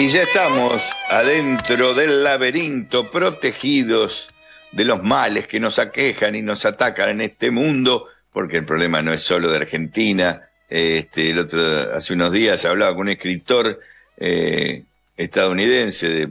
Y ya estamos adentro del laberinto, protegidos de los males que nos aquejan y nos atacan en este mundo, porque el problema no es solo de Argentina. Este, el otro, hace unos días hablaba con un escritor eh, estadounidense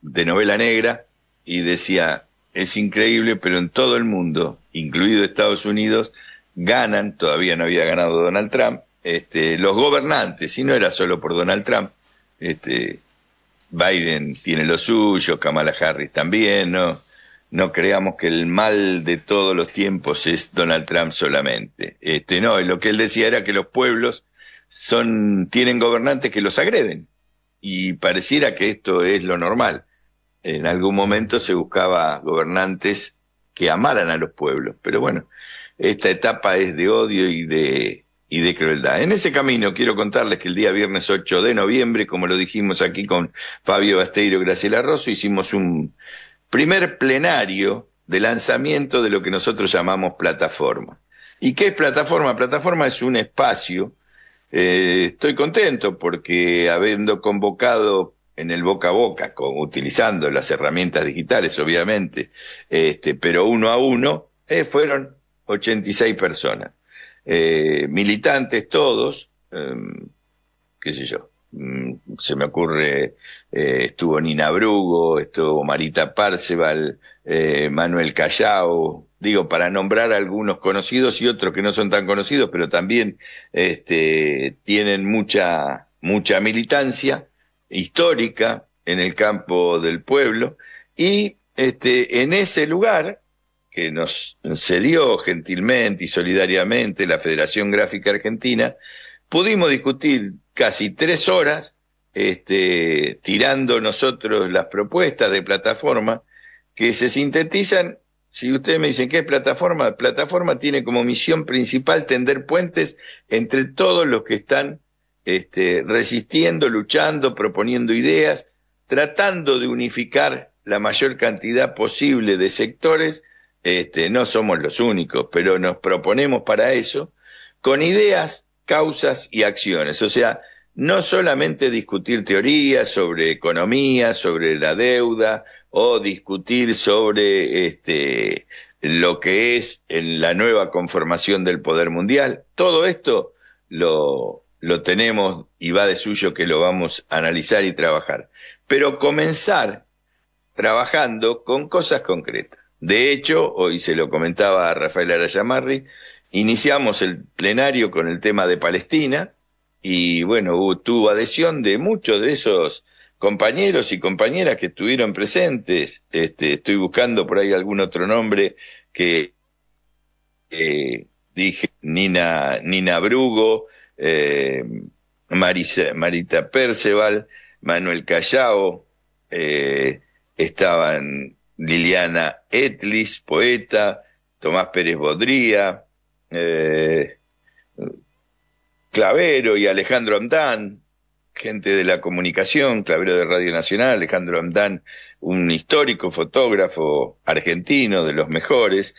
de, novela negra y decía, es increíble, pero en todo el mundo, incluido Estados Unidos, ganan, todavía no había ganado Donald Trump, este, los gobernantes, y no era solo por Donald Trump, este, Biden tiene lo suyo, Kamala Harris también, ¿no? No creamos que el mal de todos los tiempos es Donald Trump solamente. Este, no, lo que él decía era que los pueblos son, tienen gobernantes que los agreden. Y pareciera que esto es lo normal. En algún momento se buscaba gobernantes que amaran a los pueblos. Pero bueno, esta etapa es de odio y de y de crueldad. En ese camino quiero contarles que el día viernes 8 de noviembre, como lo dijimos aquí con Fabio Basteiro y Graciela Rosso, hicimos un primer plenario de lanzamiento de lo que nosotros llamamos plataforma. ¿Y qué es plataforma? Plataforma es un espacio. Eh, estoy contento porque habiendo convocado en el boca a boca, utilizando las herramientas digitales, obviamente, este, pero uno a uno, eh, ochenta fueron 86 personas. Eh, militantes todos, em, qué sé yo, mm, se me ocurre, eh, estuvo Nina Brugo, estuvo Marita Parceval, eh, Manuel Callao, digo, para nombrar algunos conocidos y otros que no son tan conocidos, pero también este, tienen mucha, mucha militancia histórica en el campo del pueblo, y este, en ese lugar que nos cedió gentilmente y solidariamente la Federación Gráfica Argentina, pudimos discutir casi tres horas, este, tirando nosotros las propuestas de plataforma, que se sintetizan, si ustedes me dicen qué es plataforma, plataforma tiene como misión principal tender puentes entre todos los que están este, resistiendo, luchando, proponiendo ideas, tratando de unificar la mayor cantidad posible de sectores, este, no somos los únicos, pero nos proponemos para eso con ideas, causas y acciones. O sea, no solamente discutir teorías sobre economía, sobre la deuda o discutir sobre este, lo que es en la nueva conformación del poder mundial. Todo esto lo, lo tenemos y va de suyo que lo vamos a analizar y trabajar. Pero comenzar trabajando con cosas concretas. De hecho, hoy se lo comentaba a Rafael Arayamarri, iniciamos el plenario con el tema de Palestina y bueno, tuvo adhesión de muchos de esos compañeros y compañeras que estuvieron presentes. Este, estoy buscando por ahí algún otro nombre que eh, dije, Nina, Nina Brugo, eh, Marisa, Marita Perceval, Manuel Callao, eh, estaban Liliana Etlis, poeta, Tomás Pérez Bodría, eh, Clavero y Alejandro Amdán, gente de la comunicación, Clavero de Radio Nacional, Alejandro Amdán, un histórico fotógrafo argentino de los mejores,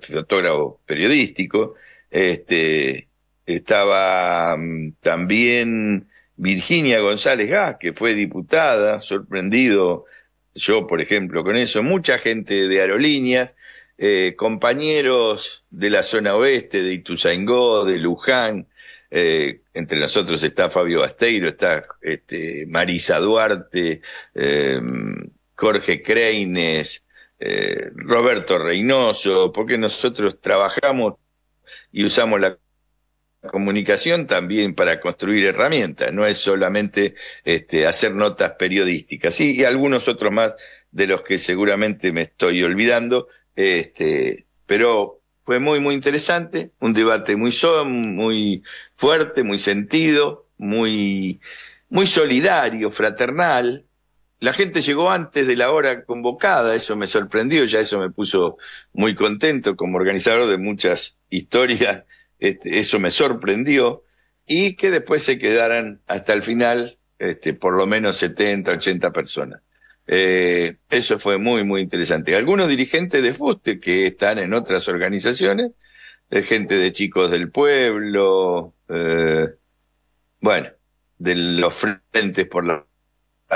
fotógrafo periodístico, este, estaba mm, también Virginia González Gas, que fue diputada, sorprendido yo por ejemplo con eso, mucha gente de aerolíneas, eh, compañeros de la zona oeste, de Ituzaingó, de Luján, eh, entre nosotros está Fabio Basteiro, está este, Marisa Duarte, em, eh, Jorge Creines, Roberto Reynoso, porque nosotros trabajamos y usamos la comunicación también para construir herramientas, no es solamente este, hacer notas periodísticas, y algunos otros más de los que seguramente me estoy olvidando, este, pero fue muy, muy interesante, un debate muy, muy fuerte, muy sentido, muy, muy solidario, fraternal. La gente llegó antes de la hora convocada, eso me sorprendió, ya eso me puso muy contento como organizador de muchas historias este, eso me sorprendió, y que después se quedaran hasta el final este, por lo menos 70, 80 personas. Eh, eso fue muy, muy interesante. Algunos dirigentes de FUSTE que están en otras organizaciones, gente de chicos del pueblo, eh, bueno, de los frentes por la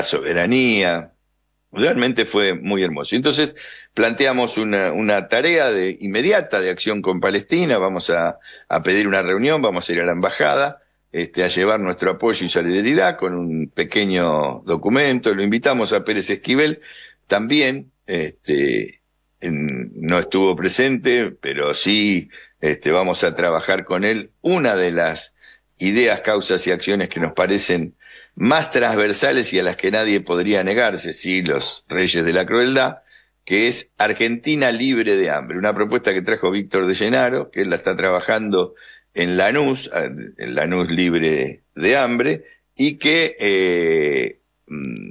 soberanía, Realmente fue muy hermoso. Entonces planteamos una, tarea de, inmediata de acción con Palestina, vamos a, pedir una reunión, vamos a ir a la embajada este, a llevar nuestro apoyo y solidaridad con un pequeño documento. Lo invitamos a Pérez Esquivel, también este, no estuvo presente, pero sí este, vamos a trabajar con él. Una de las ideas, causas y acciones que nos parecen más transversales y a las que nadie podría negarse, sí, los reyes de la crueldad, que es Argentina libre de hambre, una propuesta que trajo Víctor de Llenaro, que él la está trabajando en Lanús, ah, en Lanús libre de hambre, y que eh, mm,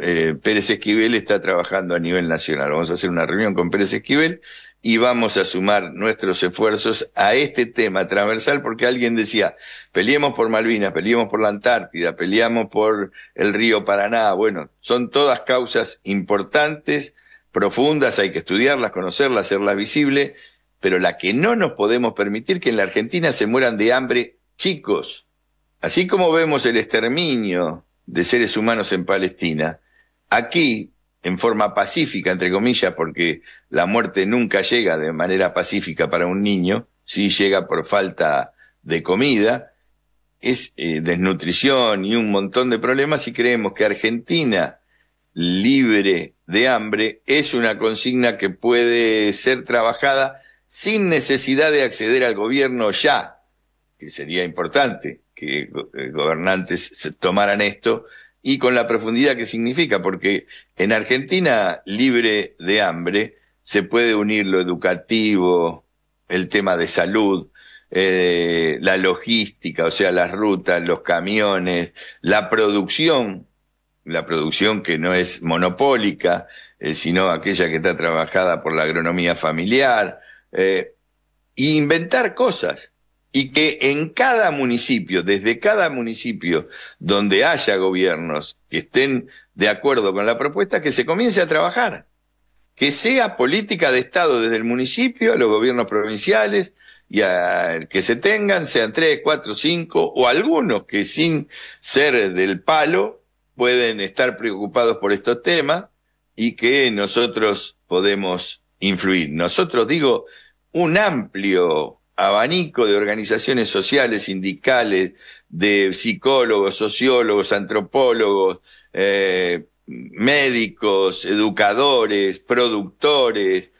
eh, Pérez Esquivel está trabajando a nivel nacional. Vamos a hacer una reunión con Pérez Esquivel y vamos a sumar nuestros esfuerzos a este tema transversal porque alguien decía, peleemos por Malvinas, peleemos por la Antártida, peleamos por el río Paraná. Bueno, son todas causas importantes, profundas, hay que estudiarlas, conocerlas, hacerlas visibles, pero la que no nos podemos permitir que en la Argentina se mueran de hambre chicos. Así como vemos el exterminio de seres humanos en Palestina, aquí en forma pacífica, entre comillas, porque la muerte nunca llega de manera pacífica para un niño, si llega por falta de comida, es eh, desnutrición y un montón de problemas y creemos que Argentina libre de hambre es una consigna que puede ser trabajada sin necesidad de acceder al gobierno ya, que sería importante que eh, gobernantes tomaran esto y con la profundidad que significa, porque en Argentina libre de hambre se puede unir lo educativo, el tema de salud, eh, la logística, o sea, las rutas, los camiones, la producción, la producción que no es monopólica, eh, sino aquella que está trabajada por la agronomía familiar, eh, e inventar cosas y que en cada municipio, desde cada municipio donde haya gobiernos que estén de acuerdo con la propuesta, que se comience a trabajar, que sea política de Estado desde el municipio, a los gobiernos provinciales y a, que se tengan, sean tres, cuatro, cinco o algunos que sin ser del palo pueden estar preocupados por estos temas y que nosotros podemos influir. Nosotros digo un amplio abanico de organizaciones sociales, sindicales, de psicólogos, sociólogos, antropólogos, eh, médicos, educadores, productores.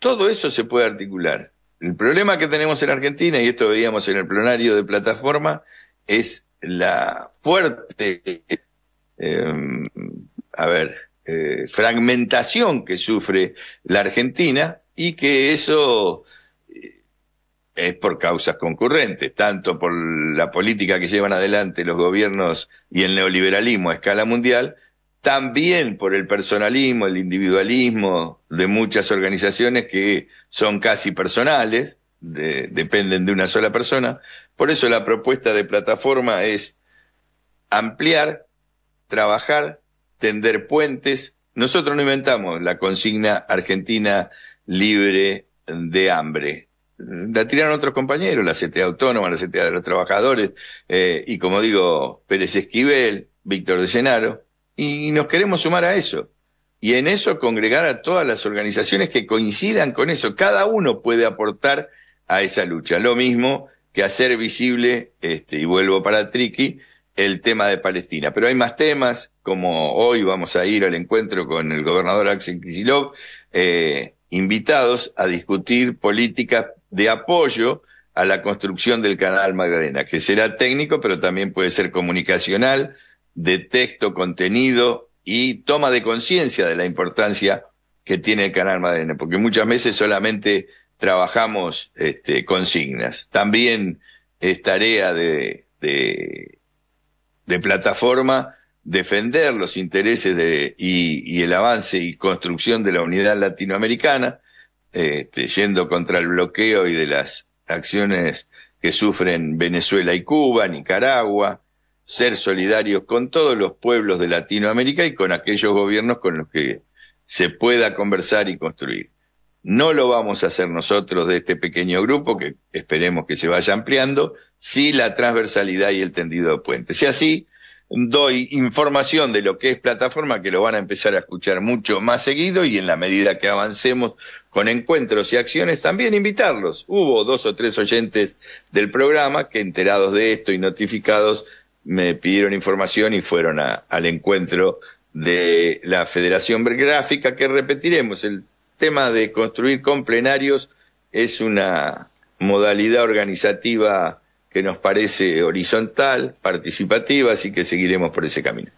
Todo eso se puede articular. El problema que tenemos en Argentina, y esto veíamos en el plenario de plataforma, es la fuerte, eh, a ver, eh, fragmentación que sufre la Argentina y que eso es por causas concurrentes, tanto por la política que llevan adelante los gobiernos y el neoliberalismo a escala mundial, también por el personalismo, el individualismo de muchas organizaciones que son casi personales, dependen de una sola persona. Por eso la propuesta de plataforma es ampliar, trabajar, tender puentes. Nosotros no inventamos la consigna argentina libre de hambre la tiraron otros compañeros, la CTA Autónoma, la CTA de los Trabajadores, eh, y como digo, Pérez Esquivel, Víctor de Senaro, y nos queremos sumar a eso. Y en eso congregar a todas las organizaciones que coincidan con eso. Cada uno puede aportar a esa lucha. Lo mismo que hacer visible, este, y vuelvo para Triqui, el tema de Palestina. Pero hay más temas, como hoy vamos a ir al encuentro con el gobernador Axel Kisilov, eh, invitados a discutir políticas de apoyo a la construcción del canal Magdalena, que será técnico, pero también puede ser comunicacional, de texto, contenido y toma de conciencia de la importancia que tiene el canal Magdalena, porque muchas veces solamente trabajamos este, consignas. También es tarea de, de, plataforma defender los intereses de, y, y, el avance y construcción de la unidad latinoamericana, este, yendo contra el bloqueo y de las acciones que sufren Venezuela y Cuba, Nicaragua, ser solidarios con todos los pueblos de Latinoamérica y con aquellos gobiernos con los que se pueda conversar y construir. No lo vamos a hacer nosotros de este pequeño grupo, que esperemos que se vaya ampliando, Si la transversalidad y el tendido de puentes. si así doy información de lo que es plataforma que lo van a empezar a escuchar mucho más seguido y en la medida que avancemos con encuentros y acciones también invitarlos. Hubo dos o tres oyentes del programa que enterados de esto y notificados me pidieron información y fueron a, al encuentro de la Federación Gráfica que repetiremos. El tema de construir con plenarios es una modalidad organizativa que nos parece horizontal, participativa, así que seguiremos por ese camino.